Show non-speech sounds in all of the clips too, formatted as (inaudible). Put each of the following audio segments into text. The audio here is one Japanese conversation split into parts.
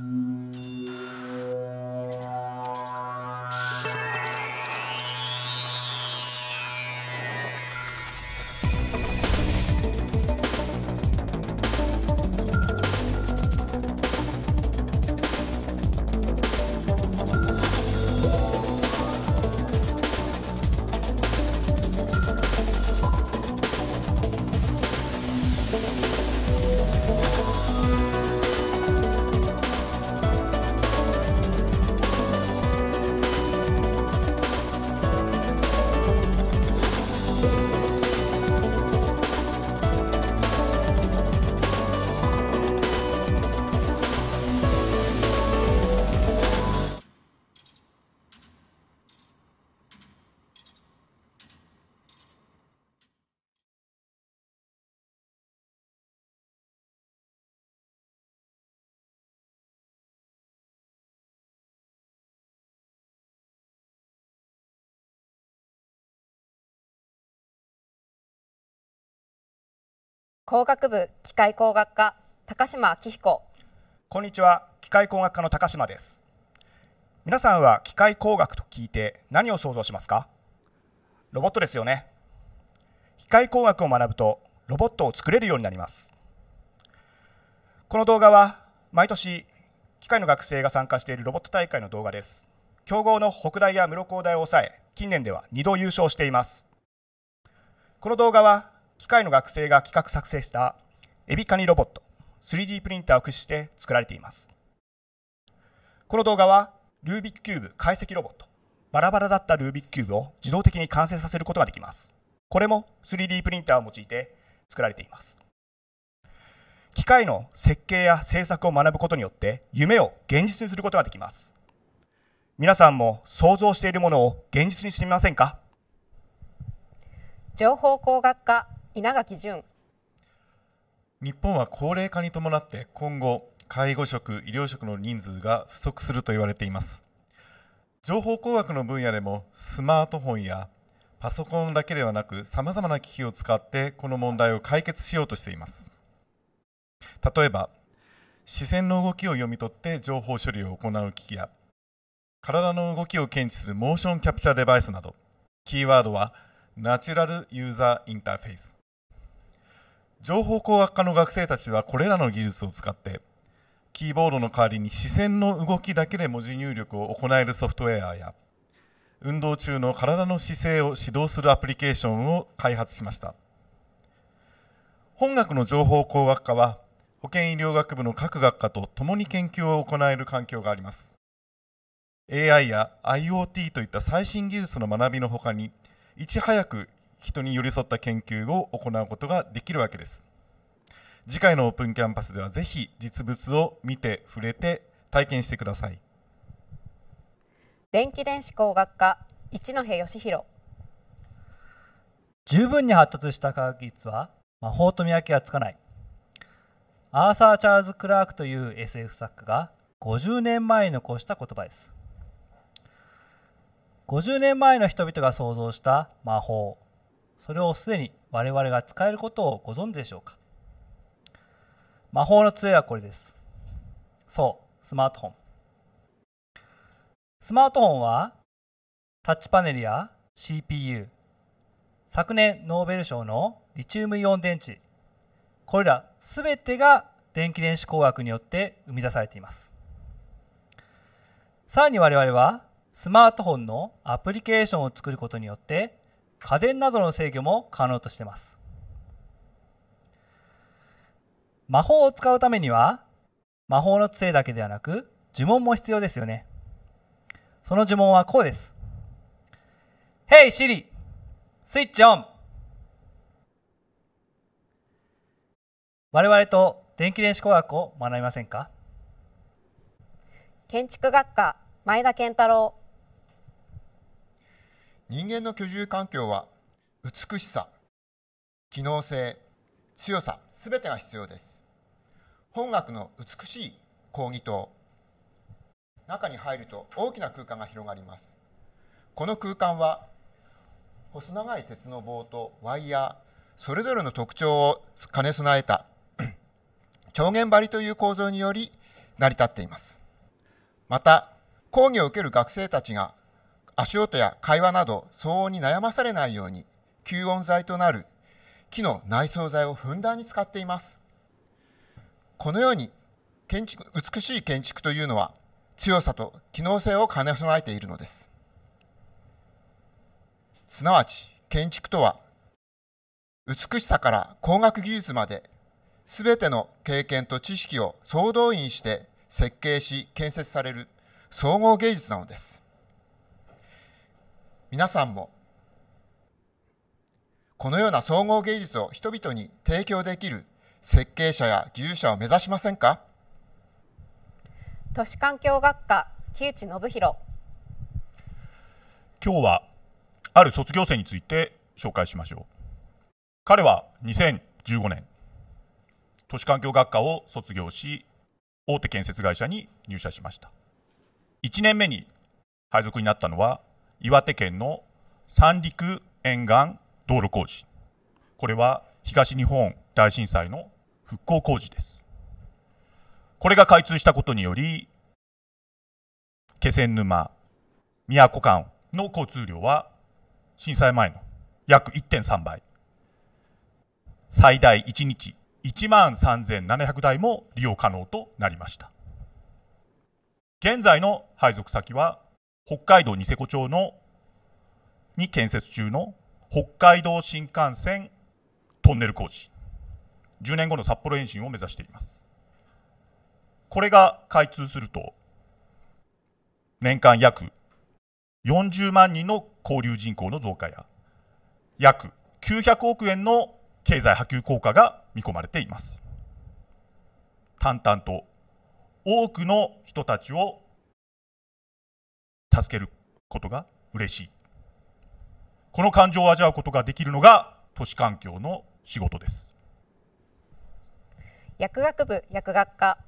Música 工学部機械工学科高島明彦こんにちは機械工学科の高島です皆さんは機械工学と聞いて何を想像しますかロボットですよね機械工学を学ぶとロボットを作れるようになりますこの動画は毎年機械の学生が参加しているロボット大会の動画です競合の北大や室高大を抑え近年では2度優勝していますこの動画は機械の学生が企画作成したエビカニロボット 3D プリンターを駆使して作られていますこの動画はルービックキューブ解析ロボットバラバラだったルービックキューブを自動的に完成させることができますこれも 3D プリンターを用いて作られています機械の設計や製作を学ぶことによって夢を現実にすることができます皆さんも想像しているものを現実にしてみませんか情報工学科稲垣淳日本は高齢化に伴って今後介護職医療職の人数が不足すると言われています情報工学の分野でもスマートフォンやパソコンだけではなくさまざまな機器を使ってこの問題を解決しようとしています例えば視線の動きを読み取って情報処理を行う機器や体の動きを検知するモーションキャプチャーデバイスなどキーワードはナチュラルユーザーインターフェイス情報工学科の学生たちはこれらの技術を使ってキーボードの代わりに視線の動きだけで文字入力を行えるソフトウェアや運動中の体の姿勢を指導するアプリケーションを開発しました本学の情報工学科は保健医療学部の各学科と共に研究を行える環境があります AI や IoT といった最新技術の学びのほかにいち早く人に寄り添った研究を行うことができるわけです次回のオープンキャンパスではぜひ実物を見て触れて体験してください電気電子工学科一戸義弘十分に発達した科学技術は魔法と見分けがつかないアーサー・チャールズ・クラークという SF 作家が50年前に残した言葉です50年前の人々が想像した魔法それをすでに我々が使えることをご存知でしょうか魔法の杖はこれです。そう、スマートフォン。スマートフォンはタッチパネルや CPU、昨年ノーベル賞のリチウムイオン電池、これらすべてが電気電子工学によって生み出されています。さらに我々はスマートフォンのアプリケーションを作ることによって家電などの制御も可能としています魔法を使うためには魔法の杖だけではなく呪文も必要ですよねその呪文はこうです Hey Siri スイッチオン我々と電気電子工学を学びませんか建築学科前田健太郎人間の居住環境は美しさ機能性強さ全てが必要です本学の美しい講義棟中に入ると大きな空間が広がりますこの空間は細長い鉄の棒とワイヤーそれぞれの特徴を兼ね備えた超 (clears throat) 弦張りという構造により成り立っていますまた講義を受ける学生たちが足音や会話など騒音に悩まされないように吸音材となる木の内装材をふんだんに使っていますこのように建築美しい建築というのは強さと機能性を兼ね備えているのですすなわち建築とは美しさから工学技術まで全ての経験と知識を総動員して設計し建設される総合芸術なのです。皆さんもこのような総合芸術を人々に提供できる設計者や技術者を目指しませんか都市環境学科木内信弘今日はある卒業生について紹介しましょう彼は2015年都市環境学科を卒業し大手建設会社に入社しました1年目に配属になったのは岩手県の三陸沿岸道路工事これは東日本大震災の復興工事ですこれが開通したことにより気仙沼宮古間の交通量は震災前の約1.3倍最大1日1万3700台も利用可能となりました現在の配属先は北海道ニセコ町のに建設中の北海道新幹線トンネル工事10年後の札幌延伸を目指していますこれが開通すると年間約40万人の交流人口の増加や約900億円の経済波及効果が見込まれています淡々と多くの人たちを助けることが嬉しいこの感情を味わうことができるのが都市環境の仕事です薬学部薬学科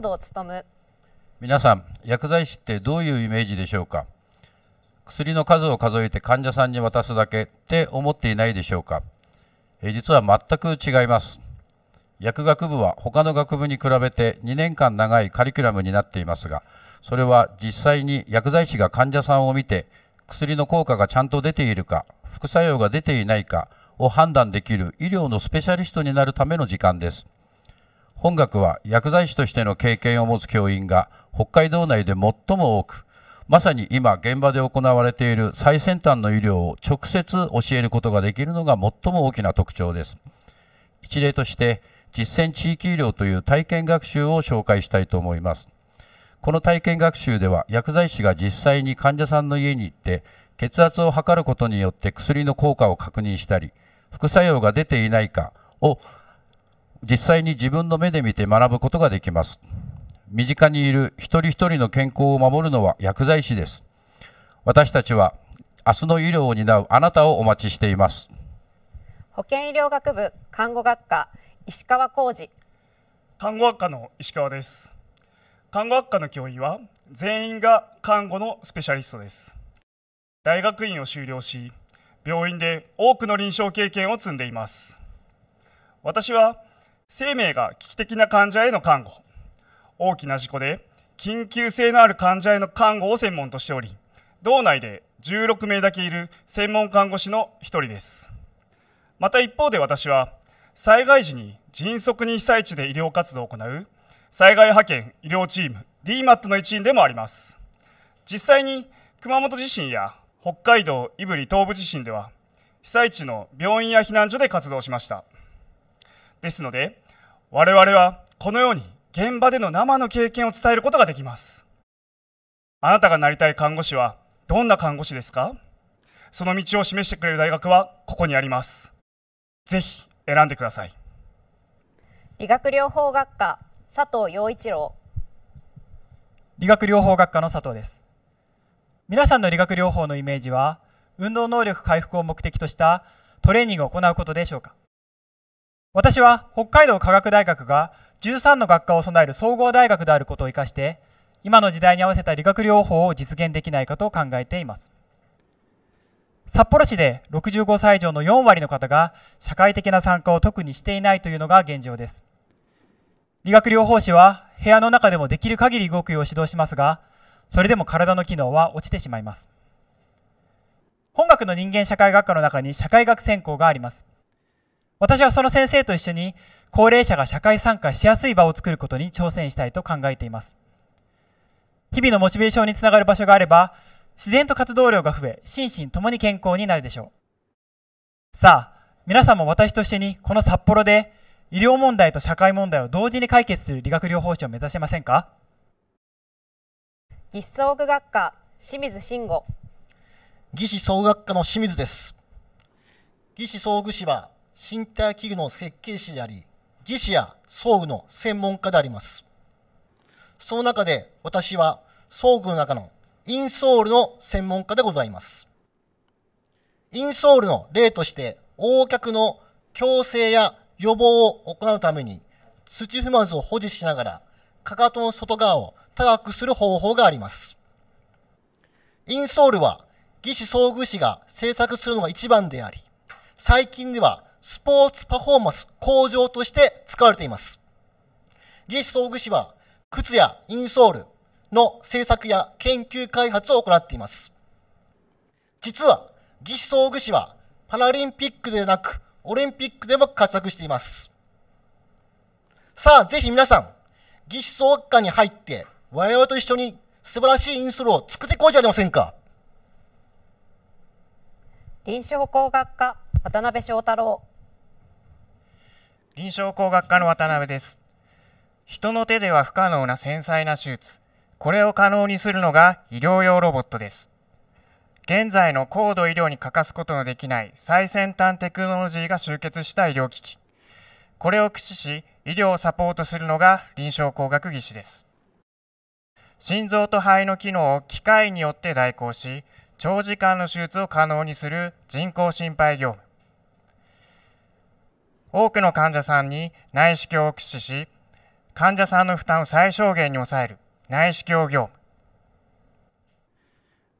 ドを務皆さん薬剤師ってどういうイメージでしょうか薬の数を数えて患者さんに渡すだけって思っていないでしょうかえ実は全く違います薬学部は他の学部に比べて2年間長いカリキュラムになっていますがそれは実際に薬剤師が患者さんを見て薬の効果がちゃんと出ているか副作用が出ていないかを判断できる医療のスペシャリストになるための時間です本学は薬剤師としての経験を持つ教員が北海道内で最も多くまさに今現場で行われている最先端の医療を直接教えることができるのが最も大きな特徴です一例として実践地域医療という体験学習を紹介したいと思いますこの体験学習では薬剤師が実際に患者さんの家に行って血圧を測ることによって薬の効果を確認したり副作用が出ていないかを実際に自分の目で見て学ぶことができます身近にいる一人一人の健康を守るのは薬剤師です私たちは明日の医療を担うあなたをお待ちしています保健医療学部看護学科石川浩二看護学科の石川です看護学科の教員は全員が看護のスペシャリストです大学院を修了し病院で多くの臨床経験を積んでいます私は生命が危機的な患者への看護大きな事故で緊急性のある患者への看護を専門としており道内で16名だけいる専門看護師の一人ですまた一方で私は災害時に迅速に被災地で医療活動を行う災害派遣医療チーム DMAT の一員でもあります実際に熊本地震や北海道胆振東部地震では被災地の病院や避難所で活動しましたですので我々はこのように現場での生の経験を伝えることができますあなたがなりたい看護師はどんな看護師ですかその道を示してくれる大学はここにありますぜひ選んでください理学療法学科佐藤陽一郎理学療法学科の佐藤です皆さんの理学療法のイメージは運動能力回復を目的としたトレーニングを行うことでしょうか私は北海道科学大学が13の学科を備える総合大学であることを生かして今の時代に合わせた理学療法を実現できないかと考えています札幌市で65歳以上の4割の方が社会的な参加を特にしていないというのが現状です理学療法士は部屋の中でもできる限り動くよう指導しますがそれでも体の機能は落ちてしまいます本学の人間社会学科の中に社会学専攻があります私はその先生と一緒に高齢者が社会参加しやすい場を作ることに挑戦したいと考えています日々のモチベーションにつながる場所があれば自然と活動量が増え心身ともに健康になるでしょうさあ皆さんも私と一緒にこの札幌で医療問題と社会問題を同時に解決する理学療法士を目指せませんか義肢装具学科清水慎吾義肢装具学科の清水です義肢装具士は身体器具の設計士であり義肢や装具の専門家でありますその中で私は装具の中のインソールの専門家でございますインソールの例として横脚の矯正や予防を行うために、土踏まずを保持しながら、かかとの外側を高くする方法があります。インソールは、義肢装具士が制作するのが一番であり、最近ではスポーツパフォーマンス向上として使われています。義肢装具士は、靴やインソールの制作や研究開発を行っています。実は、義肢装具士は、パラリンピックでなく、オリンピックでも活躍しています。さあ、ぜひ皆さん、技術創学科に入って、我々と一緒に素晴らしいインストールを作っていこうじゃありませんか。臨床工学科、渡辺翔太郎。臨床工学科の渡辺です。人の手では不可能な繊細な手術。これを可能にするのが医療用ロボットです。現在の高度医療に欠かすことのできない最先端テクノロジーが集結した医療機器。これを駆使し、医療をサポートするのが臨床工学技師です。心臓と肺の機能を機械によって代行し、長時間の手術を可能にする人工心肺業務。多くの患者さんに内視鏡を駆使し、患者さんの負担を最小限に抑える内視鏡業務。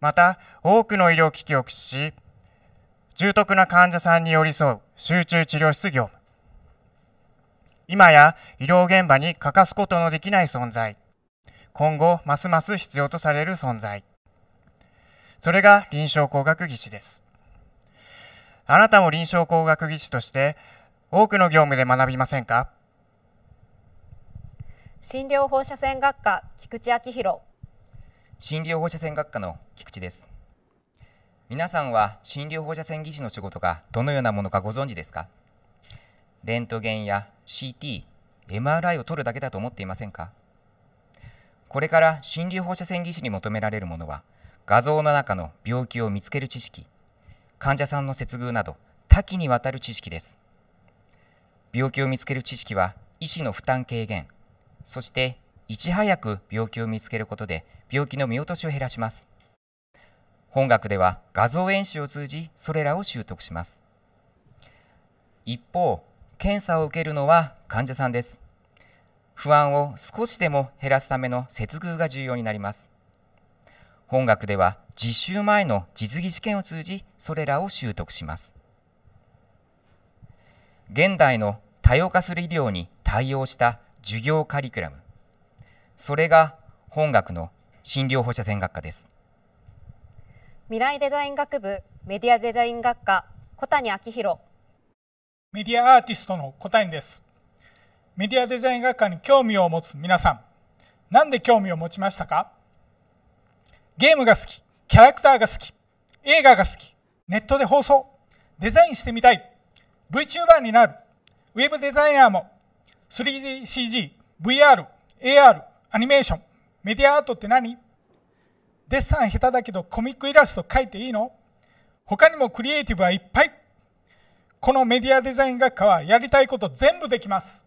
また多くの医療機器を駆使し重篤な患者さんに寄り添う集中治療室業務今や医療現場に欠かすことのできない存在今後ますます必要とされる存在それが臨床工学技師ですあなたも臨床工学技師として多くの業務で学びませんか診療放射線学科菊池昭弘診療放射線学科の菊池です皆さんは診療放射線技師の仕事がどのようなものかご存知ですかレントゲンや CT、MRI を取るだけだと思っていませんかこれから診療放射線技師に求められるものは画像の中の病気を見つける知識、患者さんの接遇など多岐にわたる知識です。病気を見つける知識は医師の負担軽減、そしていち早く病気を見つけることで病気の見落としを減らします。本学では画像演習を通じそれらを習得します。一方、検査を受けるのは患者さんです。不安を少しでも減らすための接遇が重要になります。本学では実習前の実技試験を通じそれらを習得します。現代の多様化する医療に対応した授業カリキュラム。それが本学の診療放射線学科です未来デザイン学部メディアデザイン学科小谷昭弘メディアアーティストの小谷ですメディアデザイン学科に興味を持つ皆さんなんで興味を持ちましたかゲームが好きキャラクターが好き映画が好きネットで放送デザインしてみたい VTuber になるウェブデザイナーも 3DCGVRAR アニメーションメディアアートって何デッサン下手だけどコミックイラスト描いていいの他にもクリエイティブはいっぱいこのメディアデザイン学科はやりたいこと全部できます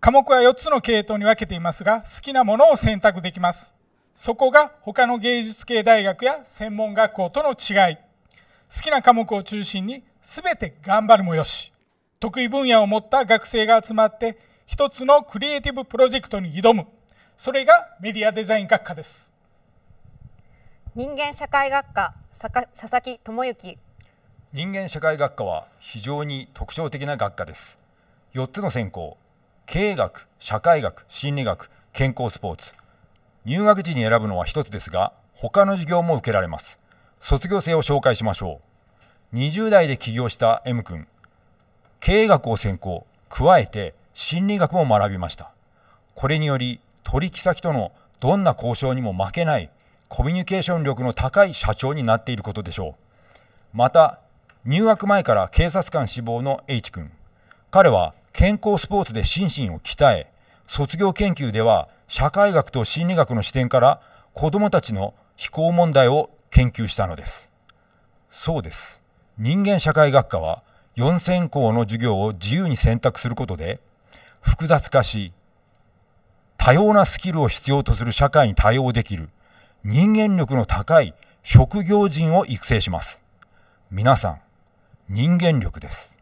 科目は4つの系統に分けていますが好きなものを選択できますそこが他の芸術系大学や専門学校との違い好きな科目を中心に全て頑張るもよし得意分野を持った学生が集まって一つのクリエイティブプロジェクトに挑むそれがメディアデザイン学科です人間社会学科佐々木智之人間社会学科は非常に特徴的な学科です4つの専攻経営学社会学心理学健康スポーツ入学時に選ぶのは一つですが他の授業も受けられます卒業生を紹介しましょう20代で起業した M 君経営学を専攻加えて心理学も学びましたこれにより取引先とのどんな交渉にも負けないコミュニケーション力の高い社長になっていることでしょうまた入学前から警察官志望の H 君彼は健康スポーツで心身を鍛え卒業研究では社会学と心理学の視点から子どもたちの非行問題を研究したのですそうです人間社会学科は4 0 0 0校の授業を自由に選択することで複雑化し、多様なスキルを必要とする社会に対応できる人間力の高い職業人を育成します。皆さん、人間力です。